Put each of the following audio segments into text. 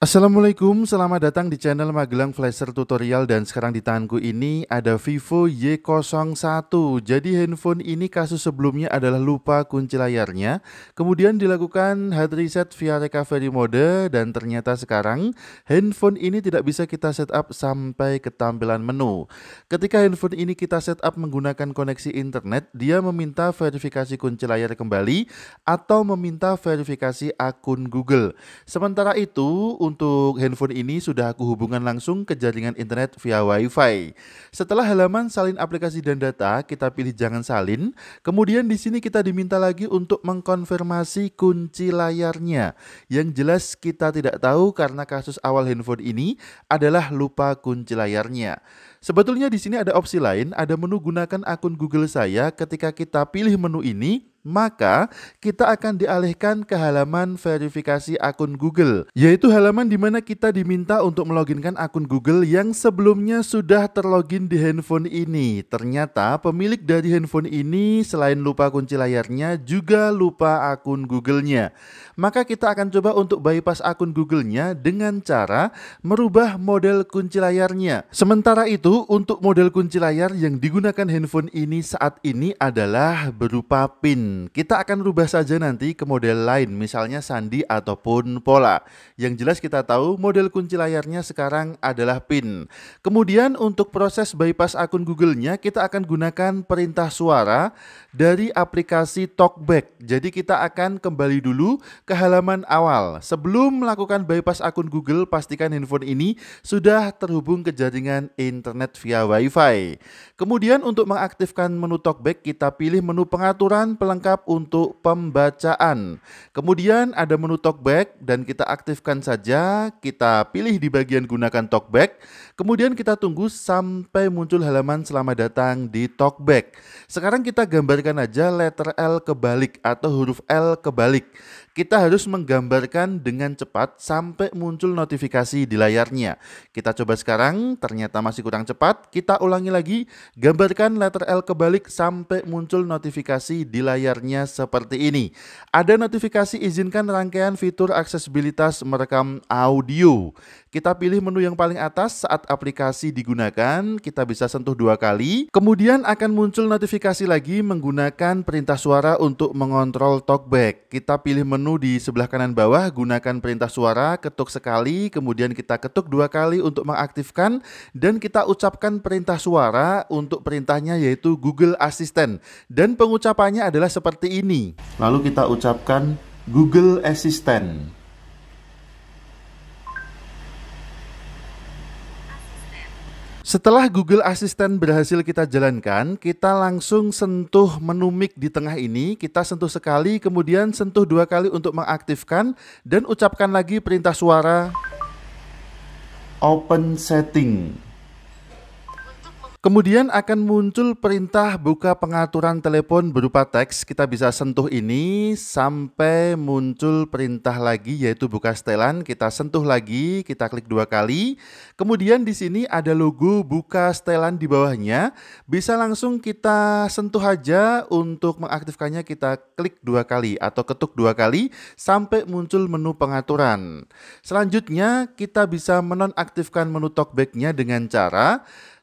Assalamualaikum, selamat datang di channel Magelang Flasher Tutorial dan sekarang di tanganku ini ada Vivo Y01. Jadi handphone ini kasus sebelumnya adalah lupa kunci layarnya, kemudian dilakukan hard reset via recovery mode dan ternyata sekarang handphone ini tidak bisa kita setup sampai ke tampilan menu. Ketika handphone ini kita setup menggunakan koneksi internet, dia meminta verifikasi kunci layar kembali atau meminta verifikasi akun Google. Sementara itu, untuk handphone ini sudah aku hubungkan langsung ke jaringan internet via WiFi. Setelah halaman salin aplikasi dan data, kita pilih jangan salin. Kemudian di sini kita diminta lagi untuk mengkonfirmasi kunci layarnya. Yang jelas kita tidak tahu karena kasus awal handphone ini adalah lupa kunci layarnya. Sebetulnya di sini ada opsi lain, ada menu gunakan akun Google saya. Ketika kita pilih menu ini, maka kita akan dialihkan ke halaman verifikasi akun Google, yaitu halaman di mana kita diminta untuk meloginkan akun Google yang sebelumnya sudah terlogin di handphone ini. Ternyata pemilik dari handphone ini selain lupa kunci layarnya juga lupa akun Google-nya. Maka kita akan coba untuk bypass akun Google-nya dengan cara merubah model kunci layarnya. Sementara itu satu untuk model kunci layar yang digunakan handphone ini saat ini adalah berupa pin. Kita akan rubah saja nanti ke model lain, misalnya sandi ataupun pola. Yang jelas kita tahu model kunci layarnya sekarang adalah pin. Kemudian untuk proses bypass akun Google-nya kita akan gunakan perintah suara dari aplikasi TalkBack. Jadi kita akan kembali dulu ke halaman awal. Sebelum melakukan bypass akun Google, pastikan handphone ini sudah terhubung ke jaringan internet internet via wi Kemudian untuk mengaktifkan menu talkback kita pilih menu pengaturan pelengkap untuk pembacaan. Kemudian ada menu talkback dan kita aktifkan saja, kita pilih di bagian gunakan talkback. Kemudian kita tunggu sampai muncul halaman selamat datang di talkback. Sekarang kita gambarkan aja letter L kebalik atau huruf L kebalik. Kita harus menggambarkan dengan cepat sampai muncul notifikasi di layarnya. Kita coba sekarang, ternyata masih kurang cepat, kita ulangi lagi. Gambarkan letter L kebalik sampai muncul notifikasi di layarnya seperti ini. Ada notifikasi izinkan rangkaian fitur aksesibilitas merekam audio. Kita pilih menu yang paling atas saat aplikasi digunakan, kita bisa sentuh dua kali. Kemudian akan muncul notifikasi lagi menggunakan perintah suara untuk mengontrol talkback. Kita pilih menu di sebelah kanan bawah, gunakan perintah suara, ketuk sekali, kemudian kita ketuk dua kali untuk mengaktifkan dan kita mengucapkan perintah suara untuk perintahnya yaitu Google Assistant dan pengucapannya adalah seperti ini. Lalu kita ucapkan Google Assistant. Setelah Google Assistant berhasil kita jalankan, kita langsung sentuh menu mic di tengah ini, kita sentuh sekali, kemudian sentuh dua kali untuk mengaktifkan, dan ucapkan lagi perintah suara. Open setting. Kemudian akan muncul perintah buka pengaturan telepon berupa teks. Kita bisa sentuh ini sampai muncul perintah lagi yaitu buka setelan. Kita sentuh lagi, kita klik dua kali. Kemudian di sini ada logo buka setelan di bawahnya. Bisa langsung kita sentuh aja untuk mengaktifkannya kita klik dua kali atau ketuk dua kali sampai muncul menu pengaturan. Selanjutnya kita bisa menonaktifkan menu talkbacknya dengan cara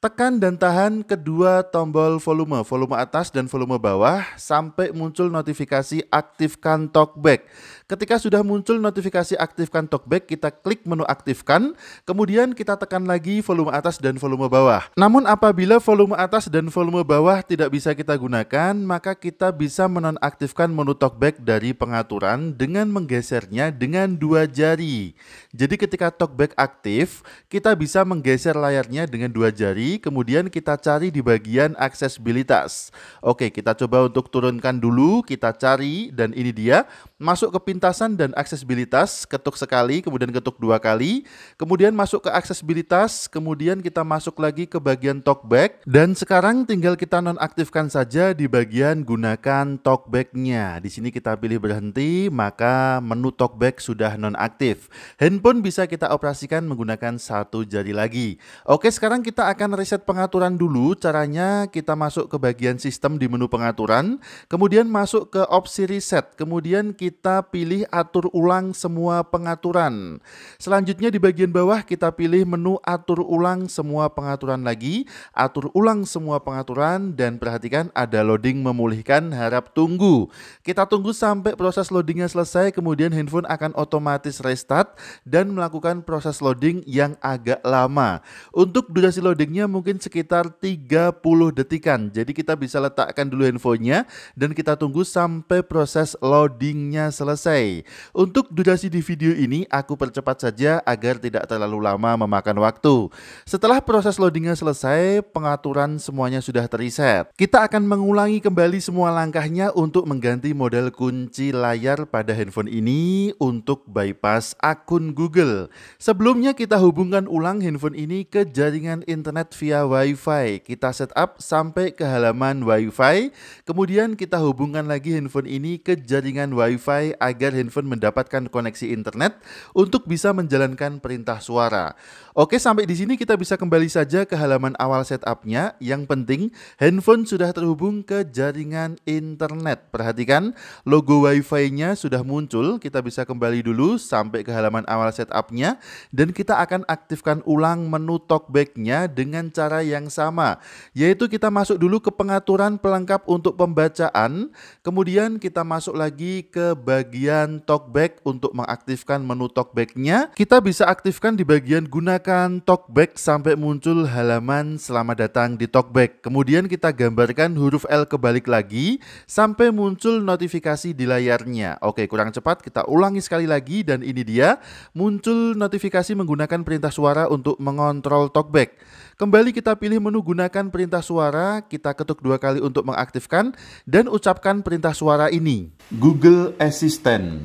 Tekan dan tahan kedua tombol volume, volume atas dan volume bawah sampai muncul notifikasi aktifkan talkback. Ketika sudah muncul notifikasi aktifkan talkback, kita klik menu aktifkan, kemudian kita tekan lagi volume atas dan volume bawah. Namun apabila volume atas dan volume bawah tidak bisa kita gunakan, maka kita bisa menonaktifkan menu talkback dari pengaturan dengan menggesernya dengan dua jari. Jadi ketika talkback aktif, kita bisa menggeser layarnya dengan dua jari, kemudian kita cari di bagian aksesibilitas. Oke, kita coba untuk turunkan dulu, kita cari dan ini dia masuk ke pintasan dan aksesibilitas, ketuk sekali, kemudian ketuk dua kali, kemudian masuk ke aksesibilitas, kemudian kita masuk lagi ke bagian talkback, dan sekarang tinggal kita nonaktifkan saja di bagian gunakan talkbacknya. Di sini kita pilih berhenti, maka menu talkback sudah nonaktif. Handphone bisa kita operasikan menggunakan satu jari lagi. Oke, sekarang kita akan reset pengaturan dulu. Caranya kita masuk ke bagian sistem di menu pengaturan, kemudian masuk ke opsi reset, kemudian kita kita pilih atur ulang semua pengaturan. Selanjutnya di bagian bawah kita pilih menu atur ulang semua pengaturan lagi, atur ulang semua pengaturan dan perhatikan ada loading memulihkan harap tunggu. Kita tunggu sampai proses loadingnya selesai kemudian handphone akan otomatis restart dan melakukan proses loading yang agak lama. Untuk durasi loadingnya mungkin sekitar 30 detikan. Jadi kita bisa letakkan dulu handphonenya dan kita tunggu sampai proses loadingnya selesai. Untuk durasi di video ini aku percepat saja agar tidak terlalu lama memakan waktu. Setelah proses loadingnya selesai, pengaturan semuanya sudah terreset. Kita akan mengulangi kembali semua langkahnya untuk mengganti model kunci layar pada handphone ini untuk bypass akun Google. Sebelumnya kita hubungkan ulang handphone ini ke jaringan internet via WiFi. Kita setup sampai ke halaman WiFi, kemudian kita hubungkan lagi handphone ini ke jaringan WiFi Wi-Fi agar handphone mendapatkan koneksi internet untuk bisa menjalankan perintah suara. Oke, sampai di sini kita bisa kembali saja ke halaman awal setupnya. Yang penting, handphone sudah terhubung ke jaringan internet. Perhatikan, logo Wi-Fi-nya sudah muncul. Kita bisa kembali dulu sampai ke halaman awal setupnya. Dan kita akan aktifkan ulang menu talkback-nya dengan cara yang sama. Yaitu kita masuk dulu ke pengaturan pelengkap untuk pembacaan. Kemudian kita masuk lagi ke bagian talkback untuk mengaktifkan menu talkbacknya. Kita bisa aktifkan di bagian gunakan talkback sampai muncul halaman selamat datang di talkback. Kemudian kita gambarkan huruf L kebalik lagi sampai muncul notifikasi di layarnya. Oke, kurang cepat kita ulangi sekali lagi dan ini dia muncul notifikasi menggunakan perintah suara untuk mengontrol talkback. Kembali kita pilih menu gunakan perintah suara, kita ketuk dua kali untuk mengaktifkan, dan ucapkan perintah suara ini. Google Assistant.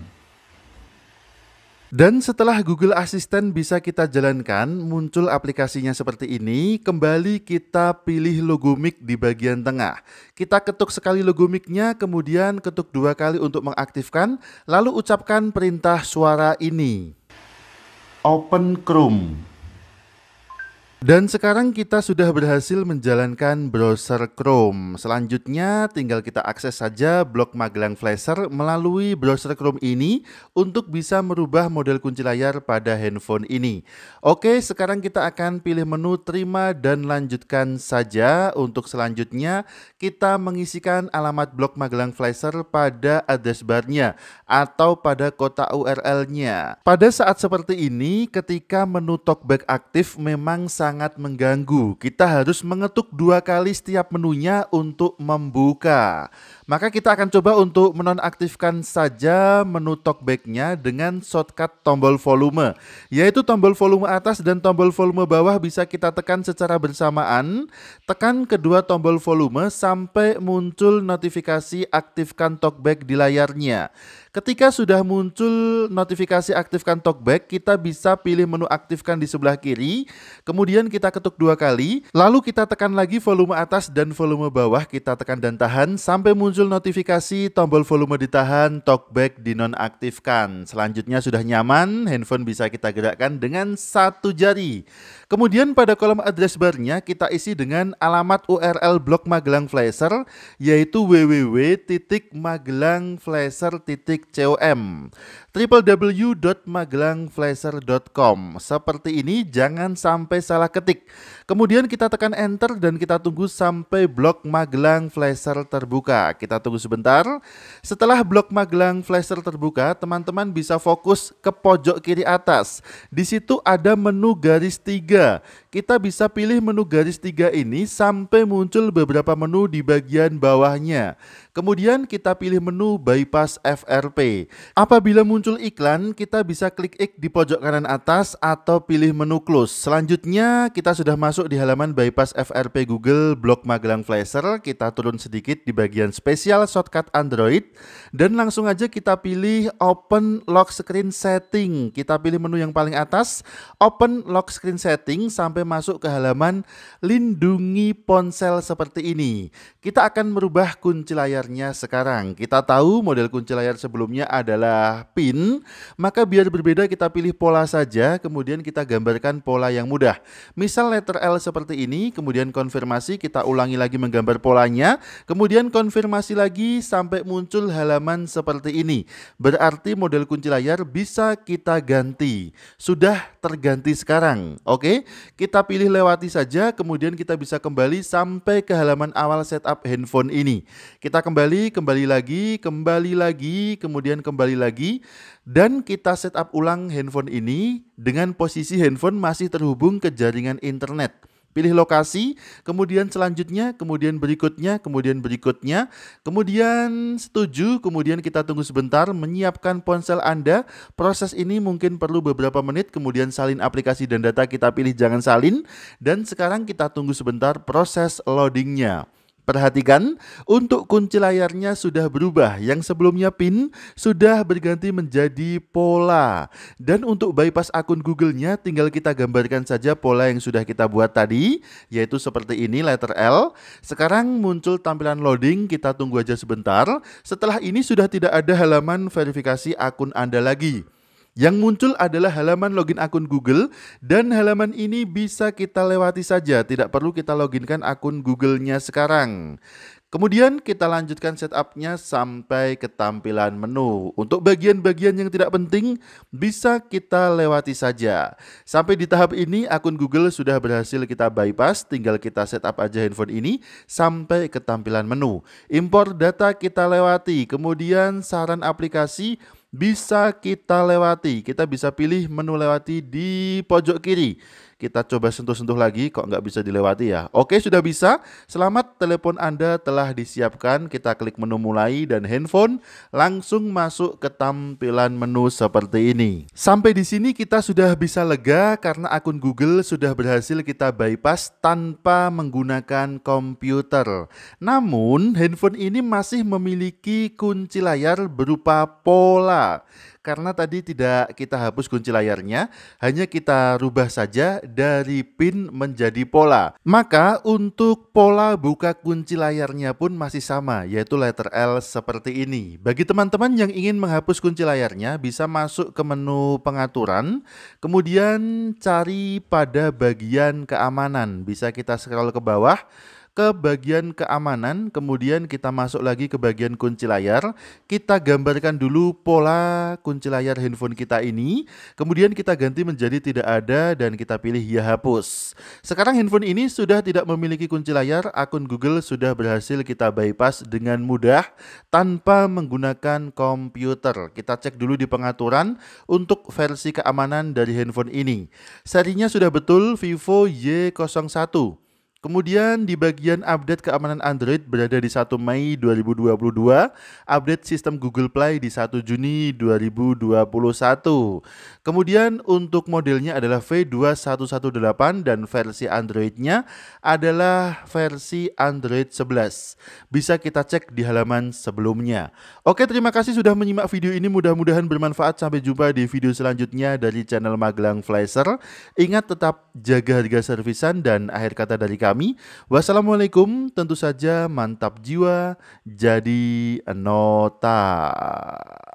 Dan setelah Google Assistant bisa kita jalankan, muncul aplikasinya seperti ini. Kembali kita pilih logo mic di bagian tengah. Kita ketuk sekali logo mic-nya, kemudian ketuk dua kali untuk mengaktifkan, lalu ucapkan perintah suara ini. Open Chrome. Dan sekarang kita sudah berhasil menjalankan browser Chrome. Selanjutnya tinggal kita akses saja blog Magelang Flasher melalui browser Chrome ini untuk bisa merubah model kunci layar pada handphone ini. Oke, sekarang kita akan pilih menu terima dan lanjutkan saja. Untuk selanjutnya kita mengisikan alamat blog Magelang Flasher pada address barnya atau pada kotak URL-nya. Pada saat seperti ini ketika menu talkback aktif memang sangat sangat mengganggu. Kita harus mengetuk dua kali setiap menunya untuk membuka. Maka kita akan coba untuk menonaktifkan saja menu talkbacknya dengan shortcut tombol volume. Yaitu tombol volume atas dan tombol volume bawah bisa kita tekan secara bersamaan. Tekan kedua tombol volume sampai muncul notifikasi aktifkan talkback di layarnya. Ketika sudah muncul notifikasi aktifkan talkback, kita bisa pilih menu aktifkan di sebelah kiri, kemudian kita ketuk dua kali, lalu kita tekan lagi volume atas dan volume bawah, kita tekan dan tahan sampai muncul notifikasi tombol volume ditahan, talkback dinonaktifkan. Selanjutnya sudah nyaman, handphone bisa kita gerakkan dengan satu jari. Kemudian pada kolom address barnya kita isi dengan alamat URL blog Magelang Flasher, yaitu www.magelangflasher.com com www.magelangflasher.com Seperti ini jangan sampai salah ketik. Kemudian kita tekan enter dan kita tunggu sampai blog Magelang Flasher terbuka. Kita tunggu sebentar. Setelah blog Magelang Flasher terbuka, teman-teman bisa fokus ke pojok kiri atas. Di situ ada menu garis tiga kita bisa pilih menu garis tiga ini sampai muncul beberapa menu di bagian bawahnya. Kemudian kita pilih menu bypass FRP. Apabila muncul iklan, kita bisa klik X di pojok kanan atas atau pilih menu close. Selanjutnya, kita sudah masuk di halaman bypass FRP Google Blog Magelang Flasher. Kita turun sedikit di bagian spesial shortcut Android dan langsung aja kita pilih open lock screen setting. Kita pilih menu yang paling atas, open lock screen setting sampai masuk ke halaman lindungi ponsel seperti ini. Kita akan merubah kunci layarnya sekarang. Kita tahu model kunci layar sebelumnya adalah pin, maka biar berbeda kita pilih pola saja, kemudian kita gambarkan pola yang mudah. Misal letter L seperti ini, kemudian konfirmasi kita ulangi lagi menggambar polanya, kemudian konfirmasi lagi sampai muncul halaman seperti ini. Berarti model kunci layar bisa kita ganti. Sudah terganti sekarang. Oke, kita kita pilih lewati saja, kemudian kita bisa kembali sampai ke halaman awal setup handphone ini. Kita kembali, kembali lagi, kembali lagi, kemudian kembali lagi, dan kita setup ulang handphone ini dengan posisi handphone masih terhubung ke jaringan internet. Pilih lokasi, kemudian selanjutnya, kemudian berikutnya, kemudian berikutnya, kemudian setuju, kemudian kita tunggu sebentar, menyiapkan ponsel Anda. Proses ini mungkin perlu beberapa menit, kemudian salin aplikasi dan data kita pilih jangan salin. Dan sekarang kita tunggu sebentar proses loadingnya. Perhatikan, untuk kunci layarnya sudah berubah. Yang sebelumnya pin sudah berganti menjadi pola. Dan untuk bypass akun Google-nya tinggal kita gambarkan saja pola yang sudah kita buat tadi, yaitu seperti ini letter L. Sekarang muncul tampilan loading, kita tunggu aja sebentar. Setelah ini sudah tidak ada halaman verifikasi akun Anda lagi. Yang muncul adalah halaman login akun Google dan halaman ini bisa kita lewati saja, tidak perlu kita loginkan akun Google-nya sekarang. Kemudian kita lanjutkan setupnya sampai ke tampilan menu. Untuk bagian-bagian yang tidak penting bisa kita lewati saja. Sampai di tahap ini akun Google sudah berhasil kita bypass, tinggal kita setup aja handphone ini sampai ke tampilan menu. Import data kita lewati, kemudian saran aplikasi bisa kita lewati. Kita bisa pilih menu lewati di pojok kiri. Kita coba sentuh-sentuh lagi, kok nggak bisa dilewati ya. Oke, sudah bisa. Selamat, telepon Anda telah disiapkan. Kita klik menu mulai dan handphone langsung masuk ke tampilan menu seperti ini. Sampai di sini kita sudah bisa lega karena akun Google sudah berhasil kita bypass tanpa menggunakan komputer. Namun, handphone ini masih memiliki kunci layar berupa pola karena tadi tidak kita hapus kunci layarnya, hanya kita rubah saja dari pin menjadi pola. Maka untuk pola buka kunci layarnya pun masih sama, yaitu letter L seperti ini. Bagi teman-teman yang ingin menghapus kunci layarnya, bisa masuk ke menu pengaturan, kemudian cari pada bagian keamanan. Bisa kita scroll ke bawah, ke bagian keamanan, kemudian kita masuk lagi ke bagian kunci layar. Kita gambarkan dulu pola kunci layar handphone kita ini, kemudian kita ganti menjadi tidak ada dan kita pilih ya hapus. Sekarang handphone ini sudah tidak memiliki kunci layar, akun Google sudah berhasil kita bypass dengan mudah tanpa menggunakan komputer. Kita cek dulu di pengaturan untuk versi keamanan dari handphone ini. Serinya sudah betul Vivo Y01. Kemudian di bagian update keamanan Android berada di 1 Mei 2022, update sistem Google Play di 1 Juni 2021. Kemudian untuk modelnya adalah V2118 dan versi Androidnya adalah versi Android 11. Bisa kita cek di halaman sebelumnya. Oke, terima kasih sudah menyimak video ini. Mudah-mudahan bermanfaat. Sampai jumpa di video selanjutnya dari channel Magelang Flasher. Ingat tetap jaga harga servisan dan akhir kata dari kami kami. Wassalamualaikum, tentu saja mantap jiwa, jadi nota.